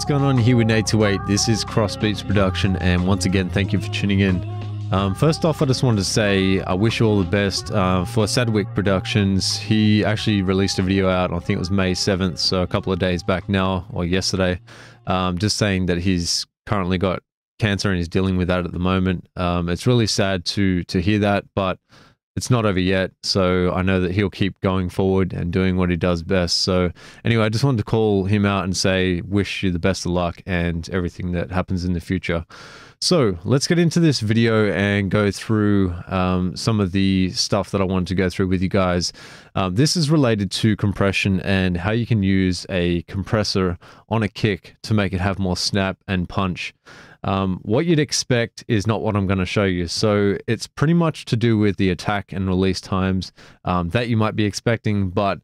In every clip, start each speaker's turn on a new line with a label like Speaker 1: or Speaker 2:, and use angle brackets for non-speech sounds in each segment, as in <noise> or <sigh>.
Speaker 1: What's going on here with Nate to Wait? This is Crossbeats Production, and once again, thank you for tuning in. Um, first off, I just wanted to say I wish you all the best uh, for Sadwick Productions. He actually released a video out, I think it was May 7th, so a couple of days back now, or yesterday, um, just saying that he's currently got cancer and he's dealing with that at the moment. Um, it's really sad to to hear that, but it's not over yet. So I know that he'll keep going forward and doing what he does best. So anyway, I just wanted to call him out and say, wish you the best of luck and everything that happens in the future. So let's get into this video and go through um, some of the stuff that I wanted to go through with you guys. Um, this is related to compression and how you can use a compressor on a kick to make it have more snap and punch. Um, what you'd expect is not what I'm going to show you. So it's pretty much to do with the attack and release times um, that you might be expecting, but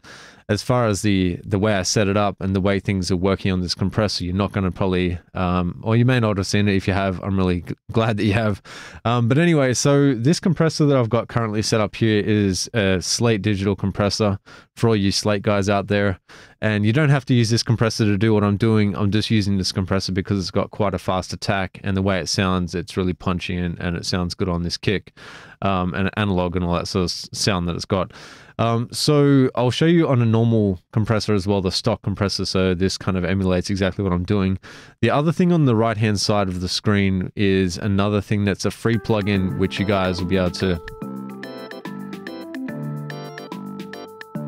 Speaker 1: as far as the the way I set it up and the way things are working on this compressor, you're not going to probably, um, or you may not have seen it. If you have, I'm really glad that you have. Um, but anyway, so this compressor that I've got currently set up here is a Slate digital compressor for all you Slate guys out there. And you don't have to use this compressor to do what I'm doing. I'm just using this compressor because it's got quite a fast attack and the way it sounds, it's really punchy and, and it sounds good on this kick um, and analog and all that sort of sound that it's got. Um, so I'll show you on a normal compressor as well, the stock compressor. So this kind of emulates exactly what I'm doing. The other thing on the right hand side of the screen is another thing that's a free plugin, which you guys will be able to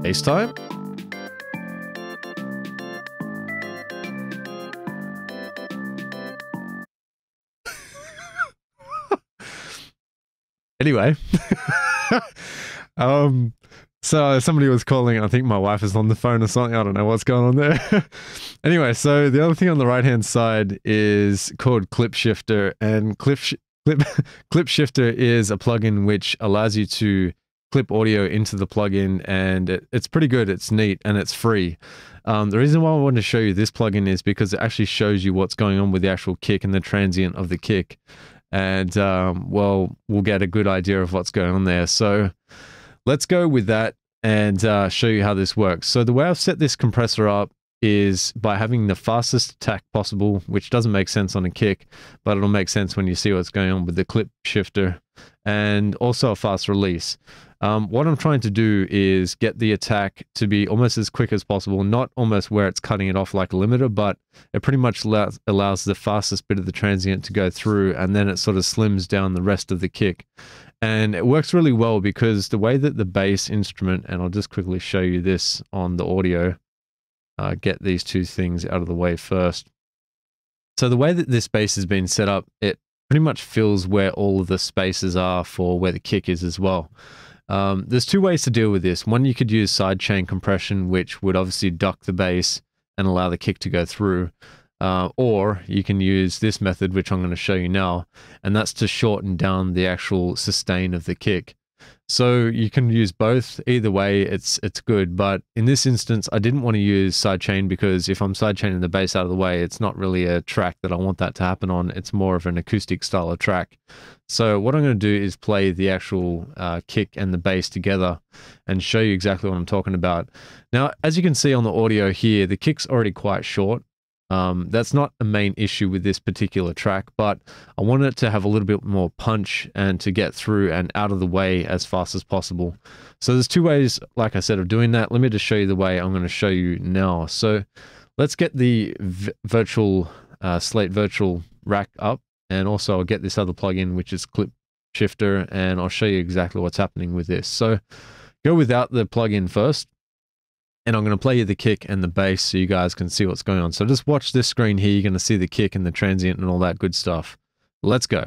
Speaker 1: FaceTime. Anyway, um, so somebody was calling, I think my wife is on the phone or something. I don't know what's going on there. <laughs> anyway, so the other thing on the right hand side is called Clip Shifter, and Clip sh Clip <laughs> Clip Shifter is a plugin which allows you to clip audio into the plugin, and it, it's pretty good. It's neat and it's free. Um, the reason why I wanted to show you this plugin is because it actually shows you what's going on with the actual kick and the transient of the kick and um, well, we'll get a good idea of what's going on there. So let's go with that and uh, show you how this works. So the way I've set this compressor up is by having the fastest attack possible, which doesn't make sense on a kick, but it'll make sense when you see what's going on with the clip shifter and also a fast release. Um, what I'm trying to do is get the attack to be almost as quick as possible, not almost where it's cutting it off like a limiter, but it pretty much allows the fastest bit of the transient to go through, and then it sort of slims down the rest of the kick. And it works really well because the way that the bass instrument, and I'll just quickly show you this on the audio, uh, get these two things out of the way first. So the way that this bass has been set up, it pretty much fills where all of the spaces are for where the kick is as well. Um, there's two ways to deal with this. One, you could use sidechain compression, which would obviously duck the bass and allow the kick to go through. Uh, or you can use this method, which I'm going to show you now, and that's to shorten down the actual sustain of the kick. So you can use both. Either way, it's it's good. But in this instance, I didn't want to use sidechain because if I'm sidechaining the bass out of the way, it's not really a track that I want that to happen on. It's more of an acoustic style of track. So what I'm going to do is play the actual uh, kick and the bass together and show you exactly what I'm talking about. Now, as you can see on the audio here, the kick's already quite short. Um, that's not a main issue with this particular track, but I want it to have a little bit more punch and to get through and out of the way as fast as possible. So there's two ways, like I said, of doing that. Let me just show you the way I'm going to show you now. So let's get the virtual uh, Slate virtual rack up, and also I'll get this other plugin, which is Clip Shifter, and I'll show you exactly what's happening with this. So go without the plugin first and I'm going to play you the kick and the bass so you guys can see what's going on. So just watch this screen here. You're going to see the kick and the transient and all that good stuff. Let's go.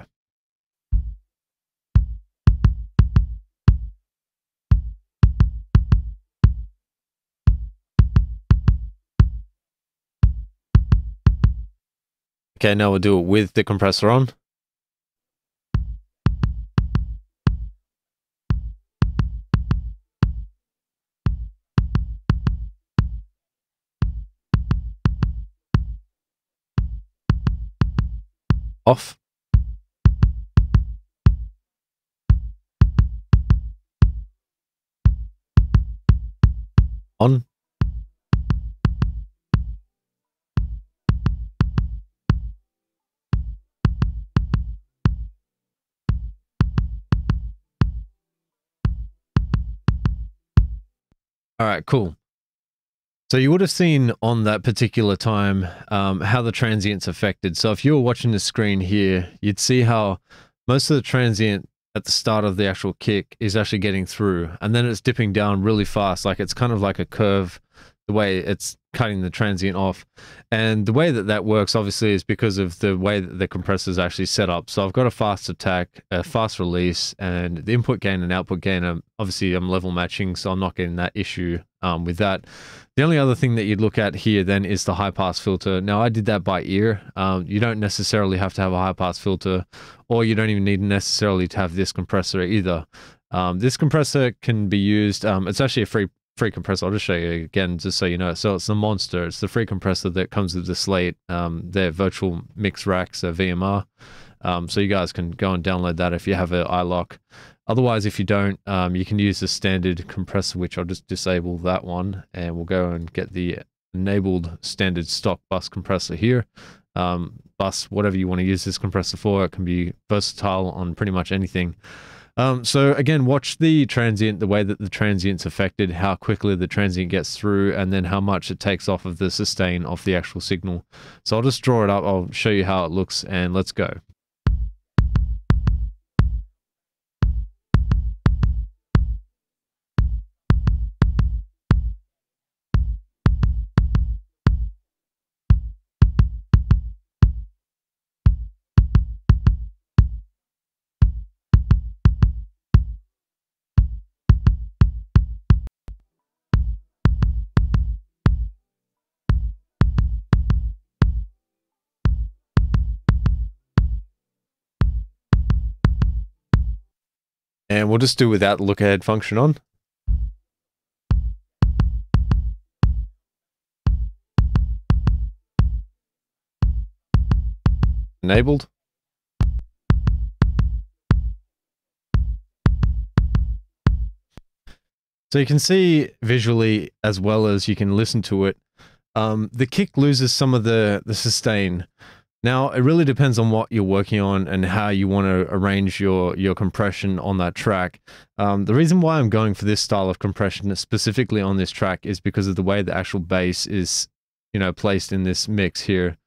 Speaker 1: Okay, now we'll do it with the compressor on. off. On. All right, cool. So you would have seen on that particular time um, how the transient's affected. So if you were watching the screen here, you'd see how most of the transient at the start of the actual kick is actually getting through and then it's dipping down really fast. Like it's kind of like a curve, the way it's cutting the transient off. And the way that that works, obviously, is because of the way that the compressor is actually set up. So I've got a fast attack, a fast release, and the input gain and output gain, are, obviously I'm level matching, so I'm not getting that issue um, with that. The only other thing that you'd look at here then is the high pass filter. Now I did that by ear. Um, you don't necessarily have to have a high pass filter, or you don't even need necessarily to have this compressor either. Um, this compressor can be used, um, it's actually a free free compressor. I'll just show you again, just so you know. So it's the monster. It's the free compressor that comes with the slate. Um, their virtual mix racks are VMR. Um, so you guys can go and download that if you have an iLock. Otherwise, if you don't, um, you can use the standard compressor, which I'll just disable that one, and we'll go and get the enabled standard stock bus compressor here. Um, bus, whatever you want to use this compressor for, it can be versatile on pretty much anything. Um, so again, watch the transient, the way that the transient's affected, how quickly the transient gets through, and then how much it takes off of the sustain of the actual signal. So I'll just draw it up. I'll show you how it looks, and let's go. And we'll just do without look ahead function on. Enabled. So you can see visually as well as you can listen to it. Um, the kick loses some of the, the sustain. Now, it really depends on what you're working on and how you want to arrange your, your compression on that track. Um, the reason why I'm going for this style of compression specifically on this track is because of the way the actual bass is, you know, placed in this mix here.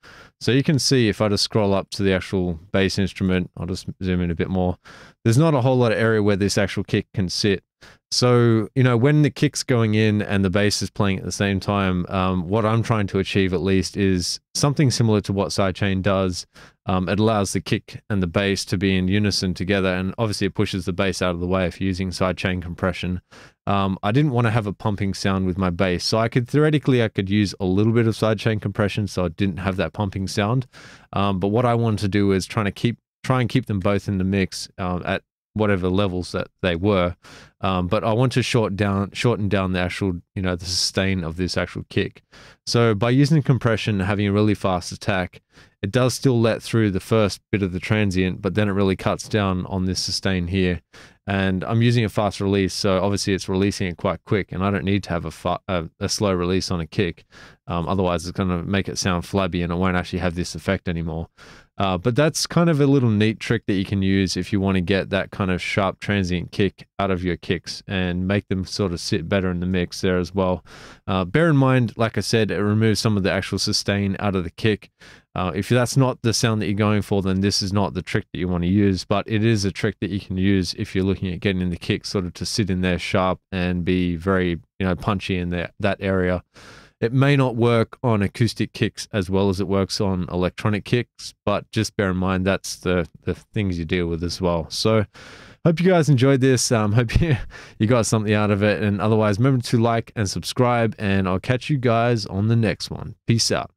Speaker 1: So you can see if I just scroll up to the actual bass instrument, I'll just zoom in a bit more. There's not a whole lot of area where this actual kick can sit. So, you know, when the kick's going in and the bass is playing at the same time, um, what I'm trying to achieve at least is something similar to what sidechain does. Um, it allows the kick and the bass to be in unison together, and obviously it pushes the bass out of the way if you're using sidechain compression. Um, I didn't want to have a pumping sound with my bass, so I could theoretically I could use a little bit of sidechain compression, so I didn't have that pumping sound. Um, but what I wanted to do is trying to keep try and keep them both in the mix uh, at whatever levels that they were. Um, but I want to short down, shorten down the actual, you know, the sustain of this actual kick. So by using compression, having a really fast attack, it does still let through the first bit of the transient, but then it really cuts down on this sustain here. And I'm using a fast release, so obviously it's releasing it quite quick, and I don't need to have a, a, a, slow release on a kick. Um, otherwise, it's going to make it sound flabby, and it won't actually have this effect anymore. Uh, but that's kind of a little neat trick that you can use if you want to get that kind of sharp transient kick out of your kicks and make them sort of sit better in the mix there as well. Uh, bear in mind, like I said, it removes some of the actual sustain out of the kick. Uh, if that's not the sound that you're going for, then this is not the trick that you want to use, but it is a trick that you can use if you're looking at getting the kick sort of to sit in there sharp and be very, you know, punchy in that, that area. It may not work on acoustic kicks as well as it works on electronic kicks, but just bear in mind that's the, the things you deal with as well. So, hope you guys enjoyed this. Um, <laughs> hope you, you got something out of it. And otherwise, remember to like and subscribe, and I'll catch you guys on the next one. Peace out.